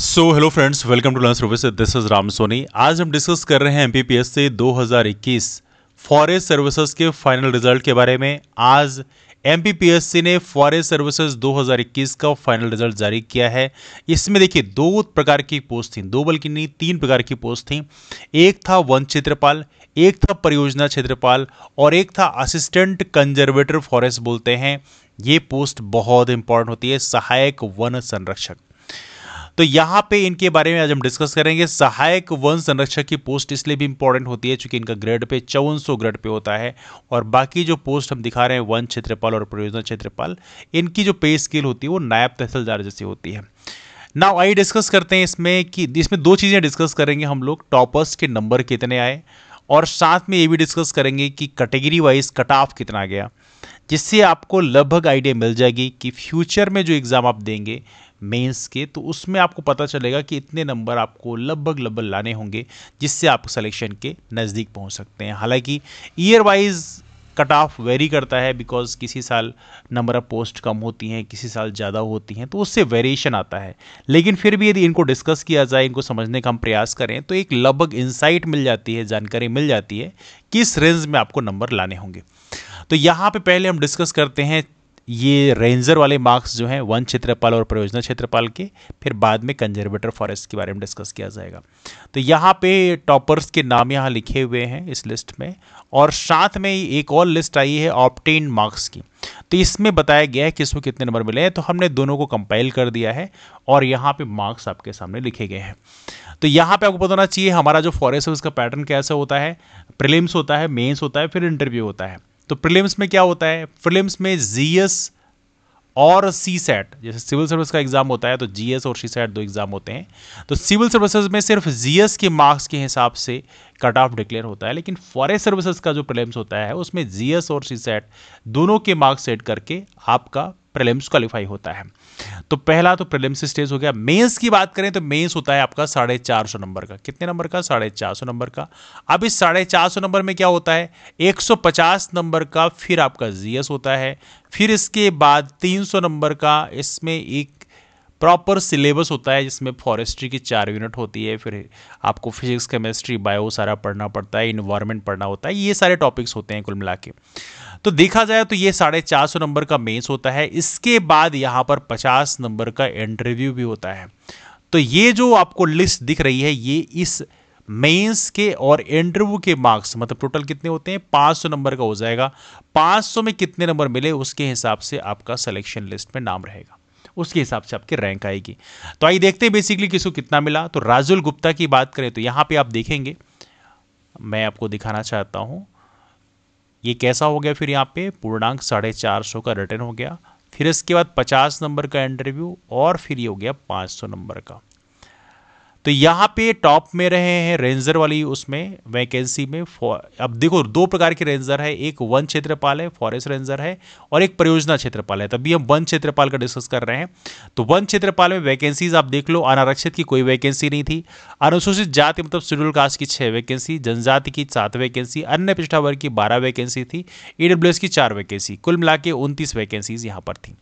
so hello friends welcome to learn service this is Ram Soni आज हम discuss कर रहे हैं एमपीपीएस से 2021 फॉरेस्ट सर्विसेज के फाइनल रिजल्ट के बारे में आज एमपीपीएससी ने फॉरेस्ट सर्विसेज 2021 का फाइनल रिजल्ट जारी किया है इसमें देखिए दो प्रकार की पोस्ट थी दो बल्कि नहीं तीन प्रकार की पोस्ट थी एक था वन क्षेत्रपाल एक था परियोजना क्षेत्रपाल और एक था असिस्टेंट कंजर्वेटर फॉरेस्ट बोलते हैं ये पोस्ट बहुत इंपॉर्टेंट होती है सहायक वन संरक्षक तो यहां पे इनके बारे में आज हम डिस्कस करेंगे सहायक वन संरक्षक की पोस्ट इसलिए भी इंपॉर्टेंट होती है चूंकि इनका ग्रेड पे चौवन ग्रेड पे होता है और बाकी जो पोस्ट हम दिखा रहे हैं वन क्षेत्रपाल और परियोजना क्षेत्रपाल इनकी जो पे स्किल होती है वो नायब तहसीलदार जैसी होती है नाउ आई डिस्कस करते हैं इसमें कि इसमें दो चीज़ें डिस्कस करेंगे हम लोग टॉपर्स के नंबर कितने आए और साथ में ये भी डिस्कस करेंगे कि कैटेगरी वाइज कट ऑफ कितना गया जिससे आपको लगभग आइडिया मिल जाएगी कि फ्यूचर में जो एग्ज़ाम आप देंगे मेंस के तो उसमें आपको पता चलेगा कि इतने नंबर आपको लगभग लगभग लाने होंगे जिससे आप सिलेक्शन के नज़दीक पहुंच सकते हैं हालांकि year wise cut off vary करता है बिकॉज किसी साल नंबर ऑफ पोस्ट कम होती हैं किसी साल ज़्यादा होती हैं तो उससे वेरिएशन आता है लेकिन फिर भी यदि इनको डिस्कस किया जाए इनको समझने का हम प्रयास करें तो एक लगभग इंसाइट मिल जाती है जानकारी मिल जाती है किस रेंज में आपको नंबर लाने होंगे तो यहाँ पे पहले हम डिस्कस करते हैं ये रेंजर वाले मार्क्स जो हैं वन क्षेत्रपाल और परियोजना क्षेत्रपाल के फिर बाद में कंजर्वेटर फॉरेस्ट के बारे में डिस्कस किया जाएगा तो यहाँ पे टॉपर्स के नाम यहाँ लिखे हुए हैं इस लिस्ट में और साथ में एक और लिस्ट आई है ऑप्टेन मार्क्स की तो इसमें बताया गया है कि इसको कितने नंबर मिले हैं तो हमने दोनों को कंपाइल कर दिया है और यहाँ पर मार्क्स आपके सामने लिखे गए हैं तो यहाँ पे आपको पता होना चाहिए हमारा जो फॉरेस्ट है उसका पैटर्न कैसा होता है प्रिलिम्स होता है मेंस होता है फिर इंटरव्यू होता है तो प्रिलिम्स में क्या होता है प्रिलिम्स में जीएस और सी सेट जैसे सिविल सर्विस का एग्जाम होता है तो जीएस और सी सेट दो एग्जाम होते हैं तो सिविल सर्विसेज में सिर्फ जीएस के मार्क्स के हिसाब से कट ऑफ डिक्लेयर होता है लेकिन फॉरेस्ट सर्विसेज का जो प्रिलिम्स होता है उसमें जीएस और सी सेट दोनों के मार्क्स सेट करके आपका प्रीलिम्स क्वालिफाई होता है तो पहला तो प्रीलिम्स स्टेज हो गया मेंस की बात करें तो मेंस होता है आपका साढ़े चार सौ नंबर का कितने नंबर का साढ़े चार सौ नंबर का अब इस साढ़े चार सौ नंबर में क्या होता है एक सौ पचास नंबर का फिर आपका जीएस होता है फिर इसके बाद तीन सौ नंबर का इसमें एक प्रॉपर सिलेबस होता है जिसमें फॉरेस्ट्री की चार यूनिट होती है फिर आपको फिजिक्स केमिस्ट्री बायो सारा पढ़ना पड़ता है इन्वायरमेंट पढ़ना होता है ये सारे टॉपिक्स होते हैं कुल मिला के तो देखा जाए तो ये साढ़े चार सौ नंबर का मेंस होता है इसके बाद यहाँ पर पचास नंबर का इंटरव्यू भी होता है तो ये जो आपको लिस्ट दिख रही है ये इस मेंस के और इंटरव्यू के मार्क्स मतलब टोटल कितने होते हैं पाँच सौ नंबर का हो जाएगा पाँच सौ में कितने नंबर मिले उसके हिसाब से आपका सिलेक्शन लिस्ट में नाम रहेगा उसके हिसाब से आपकी रैंक आएगी तो आइए देखते हैं बेसिकली किसको कितना मिला तो राजुल गुप्ता की बात करें तो यहाँ पे आप देखेंगे मैं आपको दिखाना चाहता हूँ ये कैसा हो गया फिर यहाँ पे पूर्णांक साढ़े चार सौ का रिटर्न हो गया फिर इसके बाद पचास नंबर का इंटरव्यू और फिर ये हो गया पाँच सौ नंबर का तो यहाँ पे टॉप में रहे हैं रेंजर वाली उसमें वैकेंसी में अब देखो दो प्रकार के रेंजर है एक वन क्षेत्रपाल है फॉरेस्ट रेंजर है और एक परियोजना क्षेत्रपाल है तभी हम वन क्षेत्रपाल का डिस्कस कर रहे हैं तो वन क्षेत्रपाल में वैकेंसीज आप देख लो अनारक्षित की कोई वैकेंसी नहीं थी अनुसूचित जाति मतलब शेड्यूल कास्ट की छह वैकेंसी जनजाति की सात वैकेंसी अन्य पिछड़ा वर्ग की बारह वैकेंसी थी ईडब्ल्यू e की चार वैकेंसी कुल मिला के उनतीस वैकेंसीज यहाँ पर थी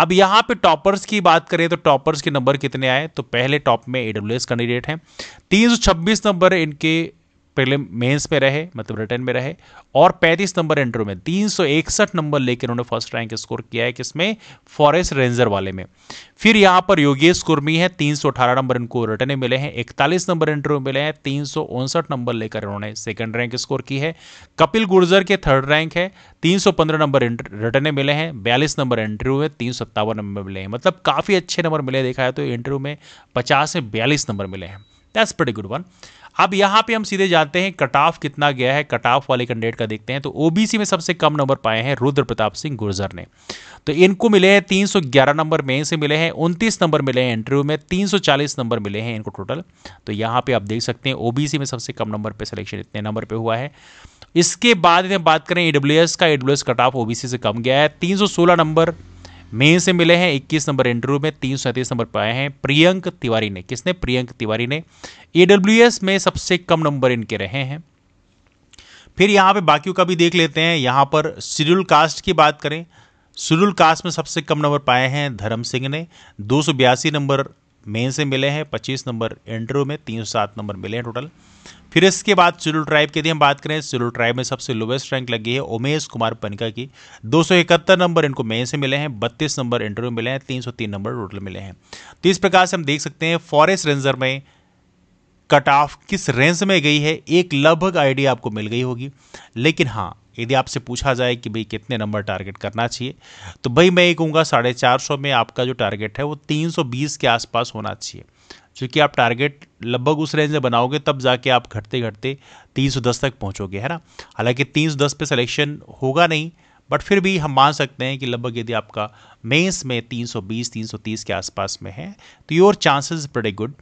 अब यहाँ पे टॉपर्स की बात करें तो टॉपर्स के नंबर कितने आए तो पहले टॉप में ए कैंडिडेट हैं तीन नंबर इनके पहले मेंस में रहे मतलब रिटर्न में रहे और 35 नंबर इंटरव्यू में तीन नंबर लेकर उन्होंने फर्स्ट रैंक स्कोर किया है किसमें फॉरेस्ट रेंजर वाले में फिर यहां पर योगेश कुर्मी है 318 नंबर इनको रिटर्न मिले हैं 41 नंबर इंटरव्यू मिले हैं तीन नंबर लेकर उन्होंने सेकेंड रैंक स्कोर की है कपिल गुर्जर के थर्ड रैंक है 315 नंबर रिटर्न मिले हैं बयालीस नंबर इंटरव्यू में तीन नंबर मिले हैं मतलब काफ़ी अच्छे नंबर मिले देखा है तो इंटरव्यू में पचास से बयालीस नंबर मिले हैं दैट्स प्रटी गुड वन अब यहाँ पे हम सीधे जाते हैं कट ऑफ कितना गया है कट ऑफ वाले कैंडिडेट का देखते हैं तो ओबीसी में सबसे कम नंबर पाए हैं रुद्र प्रताप सिंह गुर्जर ने तो इनको मिले हैं 311 नंबर मेन से मिले हैं उनतीस नंबर मिले हैं इंटरव्यू में चालीस नंबर मिले हैं इनको टोटल तो यहाँ पर आप देख सकते हैं ओबीसी में सबसे कम नंबर पर सिलेक्शन इतने नंबर पर हुआ है इसके बाद बात करें ईडब्ल्यू का ईडब्ल्यू कट ऑफ ओबीसी से कम गया है तीन नंबर मेन से मिले हैं इक्कीस नंबर इंटरव्यू में तीन नंबर पाए हैं प्रियंक तिवारी ने किसने प्रियंक तिवारी ने एस में सबसे कम नंबर इनके रहे हैं फिर यहाँ पे बाकियों का भी देख लेते हैं यहाँ पर शेड्यूल कास्ट की बात करें शेड्यूल कास्ट में सबसे कम नंबर पाए हैं धर्म सिंह ने दो नंबर मेन से मिले हैं 25 नंबर इंटरव्यू में 307 नंबर मिले हैं टोटल फिर इसके बाद सिलू ट्राइब की यदि हम बात करें सिलू ट्राइब में सबसे लोवेस्ट रैंक लगी है उमेश कुमार पनका की दो नंबर इनको मेन से मिले हैं बत्तीस नंबर इंटरव्यू मिले हैं तीन नंबर टोटल मिले हैं तो इस प्रकार से हम देख सकते हैं फॉरेस्ट रेंजर में कट ऑफ किस रेंज में गई है एक लगभग आइडिया आपको मिल गई होगी लेकिन हाँ यदि आपसे पूछा जाए कि भाई कितने नंबर टारगेट करना चाहिए तो भाई मैं ये कहूँगा साढ़े चार सौ में आपका जो टारगेट है वो तीन सौ बीस के आसपास होना चाहिए क्योंकि आप टारगेट लगभग उस रेंज में बनाओगे तब जाके आप घटते घटते तीन सौ दस तक पहुँचोगे है ना हालांकि तीन सौ दस पे सिलेक्शन होगा नहीं बट फिर भी हम मान सकते हैं कि लगभग यदि आपका मेंस में 320 330 के आसपास में है तो योर चांसेस प्रेडी गुड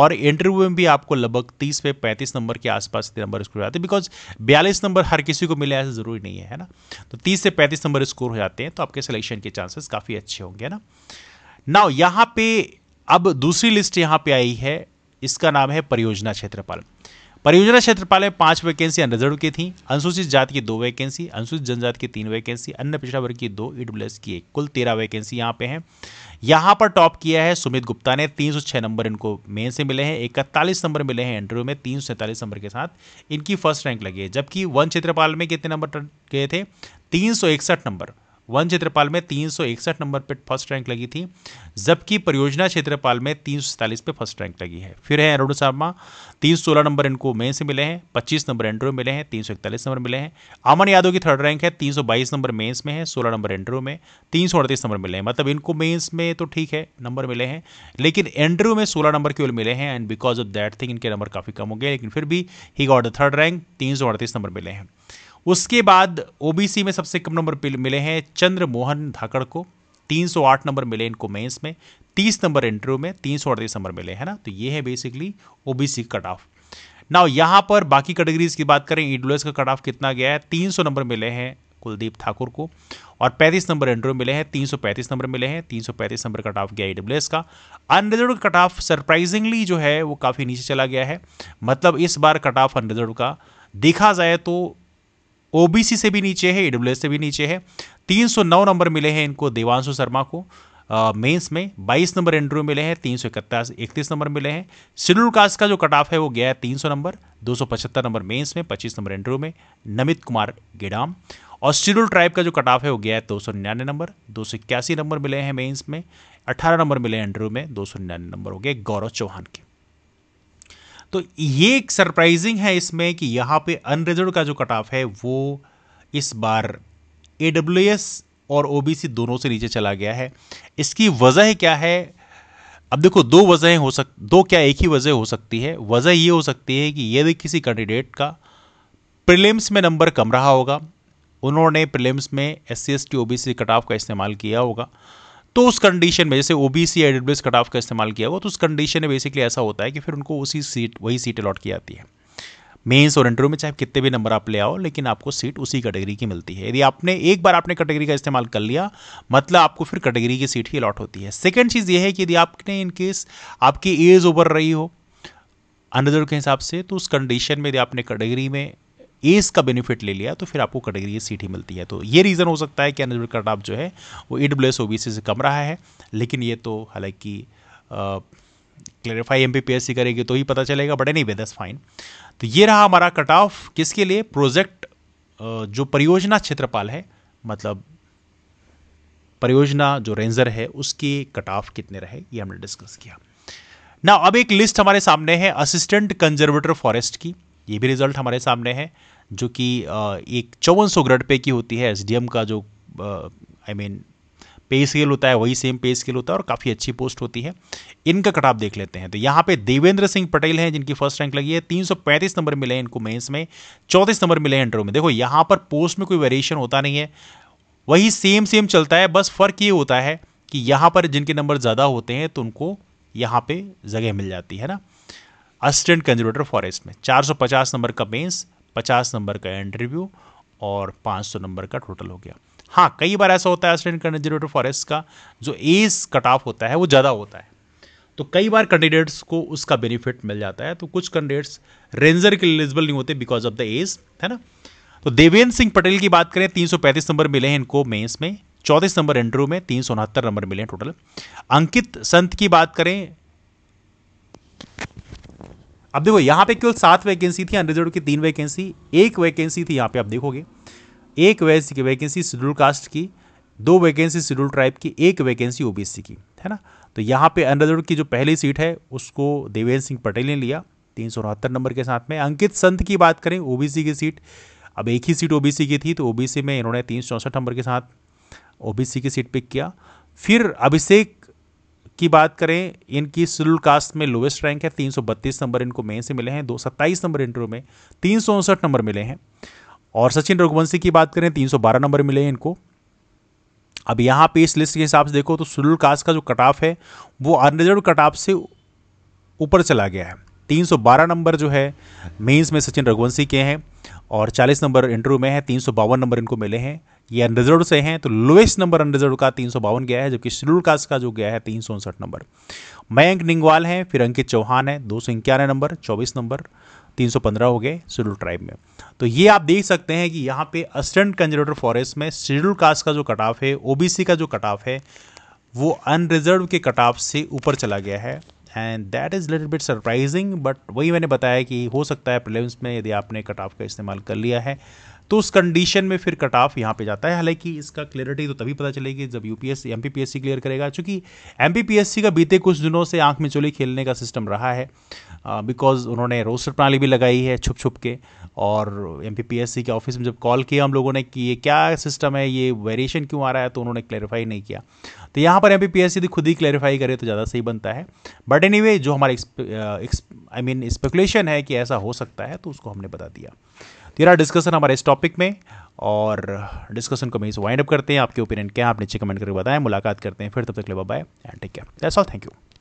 और इंटरव्यू में भी आपको लगभग 30 पे 35 नंबर के आसपास नंबर स्कोर हो जाते हैं बिकॉज 42 नंबर हर किसी को मिले ऐसा ज़रूरी नहीं है है ना तो 30 से 35 नंबर स्कोर हो जाते हैं तो आपके सिलेक्शन के चांसेस काफ़ी अच्छे होंगे है ना नाउ यहाँ पे अब दूसरी लिस्ट यहां पे आई है इसका नाम है परियोजना क्षेत्रपाल परियोजना क्षेत्रपाल में पांच वैकेंसी अनरिजर्व की थी अनुसूचित जाति की दो वैकेंसी अनुसूचित जनजाति की तीन वैकेंसी अन्य पिछड़ा वर्ग की दो ईडब्ल्यूएस e की एक कुल तेरह वैकेंसी यहां पे हैं यहां पर टॉप किया है सुमित गुप्ता ने 306 नंबर इनको मेन से मिले हैं इकतालीस नंबर मिले हैं इंटरव्यू में तीन नंबर के साथ इनकी फर्स्ट रैंक लगी है जबकि वन क्षेत्रपाल में कितने नंबर गए थे तीन नंबर वन क्षेत्रपाल में तीन नंबर पर फर्स्ट रैंक लगी थी जबकि परियोजना क्षेत्रपाल में तीन पे फर्स्ट रैंक लगी है फिर है अरुण शर्मा सोलह नंबर इनको मेन से मिले हैं 25 नंबर एंट्रो मिले हैं इकतालीस नंबर मिले हैं अमन यादव की थर्ड रैंक है 322 नंबर मेंस में है 16 नंबर एंड्रो में तीन नंबर मिले हैं मतलब इनको मेंस में तो ठीक है नंबर मिले हैं लेकिन एंड्रो में 16 नंबर केवल मिले हैं and because of that thing इनके नंबर काफ़ी कम हो गए लेकिन फिर भी he got the third rank तीन नंबर मिले हैं उसके बाद ओबीसी में सबसे कम नंबर मिले हैं चंद्र मोहन धाकड़ को 308 नंबर मिले इनको मेंस में 30 नंबर इंटरव्यू में तीन नंबर मिले है ना तो ये है basically OBC cut off now यहाँ पर बाकी कैटेगरीज की बात करें ईडब्ल्यूएस e का कट ऑफ कितना गया है 300 नंबर मिले हैं कुलदीप ठाकुर को और 35 नंबर इंटरव्यू मिले हैं 335 नंबर मिले हैं 335 नंबर कट ऑफ गया ईडब्ल्यूएस e का अनरिजर्व कट ऑफ सरप्राइजिंगली जो है वो काफ़ी नीचे चला गया है मतलब इस बार कट ऑफ अनरिजर्व का देखा जाए तो ओबीसी से भी नीचे है ईडब्ल्यू से भी नीचे है 309 नंबर मिले हैं इनको देवांशु शर्मा को मेंस में 22 नंबर इंटरव्यू मिले हैं तीन सौ इकतीस नंबर मिले हैं शेड्यूल कास्ट का जो कट ऑफ है वो गया है तीन नंबर दो नंबर मेंस में 25 नंबर इंटरव्यू में नमित कुमार गेडाम और शेड्यूल ट्राइब का जो कट ऑफ है वो गया है दो सौ निन्यानवे नंबर दो सौ इक्यासी नंबर मिले हैं मेन्स में अठारह नंबर मिले हैं इंटरव्यू में दो सौ निन्यानवे नंबर हो गए गौरव चौहान के तो ये एक सरप्राइजिंग है इसमें कि यहाँ पे अनरिजर्व का जो कट ऑफ है वो इस बार ए डब्ल्यू एस और ओ दोनों से नीचे चला गया है इसकी वजह क्या है अब देखो दो वजहें हो सक दो क्या एक ही वजह हो सकती है वजह ये हो सकती है कि यदि किसी कैंडिडेट का प्रिलिम्स में नंबर कम रहा होगा उन्होंने प्रिलिम्स में S C S T O B C cut off का इस्तेमाल किया होगा तो उस कंडीशन में जैसे ओबीसी एडब्ल्यूएस कट ऑफ का इस्तेमाल किया हुआ तो उस कंडीशन में बेसिकली ऐसा होता है कि फिर उनको उसी सीट वही सीट अलॉट की जाती है मेंस और इंटरव्यू में चाहे कितने भी नंबर आप ले आओ लेकिन आपको सीट उसी कैटेगरी की मिलती है यदि आपने एक बार आपने कैटेगरी का इस्तेमाल कर लिया मतलब आपको फिर कैटेगरी की सीट ही अलॉट होती है सेकेंड चीज़ ये है कि यदि आपने इनकेस आपकी एज ओवर रही हो अनदर के हिसाब से तो उस कंडीशन में यदि आपने कैटेगरी में एज का बेनिफिट ले लिया तो फिर आपको कैटेगरी सीट ही मिलती है तो ये रीज़न हो सकता है कि अनिल कट ऑफ जो है वो E W S O B C से कम रहा है लेकिन ये तो हालांकि क्लेरिफाई एम पी करेगी तो ही पता चलेगा बट एनी वे दस फाइन तो ये रहा हमारा कट ऑफ किसके लिए प्रोजेक्ट जो परियोजना क्षेत्रपाल है मतलब परियोजना जो रेंजर है उसकी कट ऑफ कितने रहे ये हमने डिस्कस किया ना अब एक लिस्ट हमारे सामने है असिस्टेंट कंजर्वेटर फॉरेस्ट की ये भी रिजल्ट हमारे सामने है जो कि एक चौवन सौ ग्रेड पे की होती है एस का जो आई मीन पे स्केल होता है वही सेम पे स्केल होता है और काफ़ी अच्छी पोस्ट होती है इनका कटाप देख लेते हैं तो यहाँ पे देवेंद्र सिंह पटेल हैं जिनकी फर्स्ट रैंक लगी है 335 नंबर मिले हैं इनको मेंस में चौंतीस नंबर मिले हैं इंटरव्यू में देखो यहाँ पर पोस्ट में कोई वेरिएशन होता नहीं है वही सेम सेम चलता है बस फर्क ये होता है कि यहाँ पर जिनके नंबर ज़्यादा होते हैं तो उनको यहाँ पर जगह मिल जाती है ना असिस्टेंट कंजर्वेटर फॉरेस्ट में 450 नंबर का मेंस 50 नंबर का इंटरव्यू और 500 नंबर का टोटल हो गया हाँ कई बार ऐसा होता है असिस्टेंट कंजर्वेटर फॉरेस्ट का जो एज कट ऑफ होता है वो ज़्यादा होता है तो कई बार कैंडिडेट्स को उसका बेनिफिट मिल जाता है तो कुछ कैंडिडेट्स रेंजर के एलिजिबल नहीं होते बिकॉज ऑफ द एज है ना तो देवेंद्र सिंह पटेल की बात करें 335 नंबर मिले हैं इनको मेंस में चौंतीस नंबर इंटरव्यू में तीन नंबर मिले हैं टोटल अंकित संत की बात करें अब देखो यहाँ पे केवल सात वैकेंसी थी अनरिजर्व की तीन वैकेंसी एक वैकेंसी थी यहाँ पे आप देखोगे एक वैकेंसी शेड्यूल कास्ट की दो वैकेंसी शेड्यूल ट्राइब की एक वैकेंसी ओबीसी की है ना तो यहाँ पे अनरिजर्व की जो पहली सीट है उसको देवेंद्र सिंह पटेल ने लिया तीन सौ उनहत्तर नंबर के साथ में अंकित संत की बात करें ओबीसी की सीट अब एक ही सीट ओबीसी की थी तो ओबीसी में इन्होंने तीन सौ चौंसठ नंबर के साथ ओबीसी की सीट पिक किया फिर अभिषेक की बात करें इनकी शेड्यूल कास्ट में लोवेस्ट रैंक है तीन नंबर इनको मेन से मिले हैं दो नंबर इंटरव्यू में तीन नंबर मिले हैं और सचिन रघुवंशी की बात करें तीन नंबर मिले हैं इनको अब यहाँ पे इस लिस्ट के हिसाब से देखो तो शेड्यूल कास्ट का जो कट ऑफ है वो अनरिजर्व कट ऑफ से ऊपर चला गया है 312 नंबर जो है मेंस में सचिन रघुवंशी के हैं और 40 नंबर इंटरव्यू में है तीन नंबर इनको मिले हैं ये अनरिजर्व से हैं तो लोएस्ट नंबर अनरिजर्व का तीन गया है जबकि शेड्यूल कास्ट का जो गया है तीन नंबर मयंक निंगवाल हैं फिर अंकित चौहान है दो नंबर चौबीस नंबर 315 हो गए शेड्यूल ट्राइब में तो ये आप देख सकते हैं कि यहाँ पे असिस्टेंट कंजर्वेटर फॉरेस्ट में शेड्यूल कास्ट का जो कटाफ है ओबीसी का जो कटाफ है वो अनरिजर्व के कटाफ से ऊपर चला गया है and that is little bit surprising but वही मैंने बताया कि हो सकता है प्रिलिम्स में यदि आपने कट ऑफ का इस्तेमाल कर लिया है तो उस कंडीशन में फिर कट ऑफ यहाँ पे जाता है हालांकि इसका क्लियरिटी तो तभी पता चलेगी जब यू पी एस क्लियर करेगा चूंकि एम का बीते कुछ दिनों से आँख में चोली खेलने का सिस्टम रहा है बिकॉज उन्होंने रोस्टर प्रणाली भी लगाई है छुप छुप के और एम के ऑफिस में जब कॉल किया हम लोगों ने कि ये क्या सिस्टम है ये वेरिएशन क्यों आ रहा है तो उन्होंने क्लैरिफाई नहीं किया तो यहाँ पर एम पी पी खुद ही क्लैरिफाई करे तो ज़्यादा सही बनता है बट एनी जो हमारा आई मीन स्पेकुलेशन है कि ऐसा हो सकता है तो उसको हमने बता दिया तेरा तो डिस्कशन हमारे इस टॉपिक में और डिस्कशन को मैं इस वाइंड अप करते हैं आपके ओपिनियन क्या आप नीचे कमेंट करके बताएं मुलाकात करते हैं फिर तब तक ले bye and take care that's all thank you